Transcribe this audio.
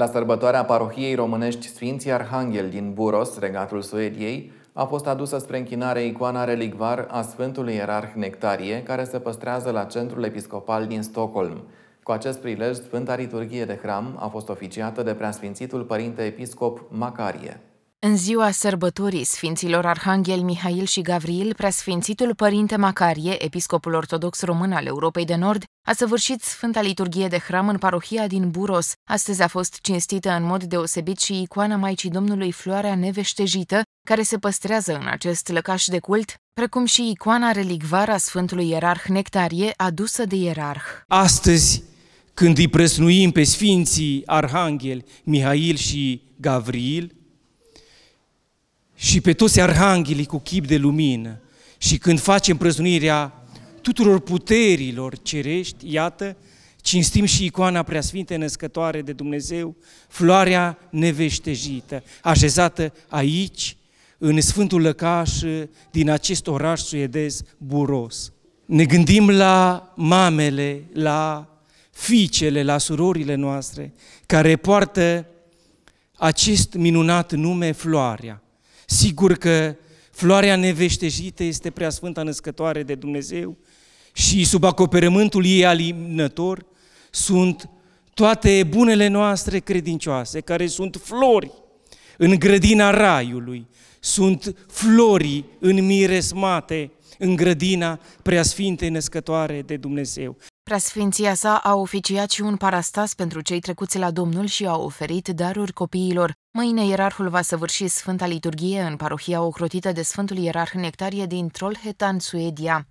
La sărbătoarea parohiei românești Sfinții Arhanghel din Buros, regatul Suediei, a fost adusă spre închinare icoana relicvar a Sfântului Ierarh Nectarie, care se păstrează la Centrul Episcopal din Stockholm. Cu acest prilej, Sfânta Liturghie de Hram a fost oficiată de Preasfințitul Părinte Episcop Macarie. În ziua sărbătorii Sfinților Arhanghel Mihail și Gavril, preasfințitul Părinte Macarie, episcopul ortodox român al Europei de Nord, a săvârșit Sfânta Liturghie de Hram în parohia din Buros. Astăzi a fost cinstită în mod deosebit și icoana Maicii Domnului Floarea Neveștejită, care se păstrează în acest lăcaș de cult, precum și icoana relicvară a Sfântului Ierarh Nectarie, adusă de ierarh. Astăzi, când îi presnuim pe Sfinții Arhanghel Mihail și Gavril, și pe toți arhanghelii cu chip de lumină și când facem prăzunirea tuturor puterilor cerești, iată, cinstim și icoana preasfinte născătoare de Dumnezeu, floarea neveștejită, așezată aici, în Sfântul Lăcaș din acest oraș suedez buros. Ne gândim la mamele, la fiicele, la surorile noastre, care poartă acest minunat nume, floarea. Sigur că floarea neveștejită este prea sfânta născătoare de Dumnezeu și sub acoperământul ei alinător sunt toate bunele noastre credincioase, care sunt flori în grădina raiului, sunt în înmiresmate în grădina preasfintei născătoare de Dumnezeu. Preasfinția sa a oficiat și un parastas pentru cei trecuți la Domnul și a oferit daruri copiilor. Mâine ierarhul va săvârși Sfânta Liturghie în parohia ocrotită de Sfântul Ierarh Nectarie din Trollhättan, Suedia.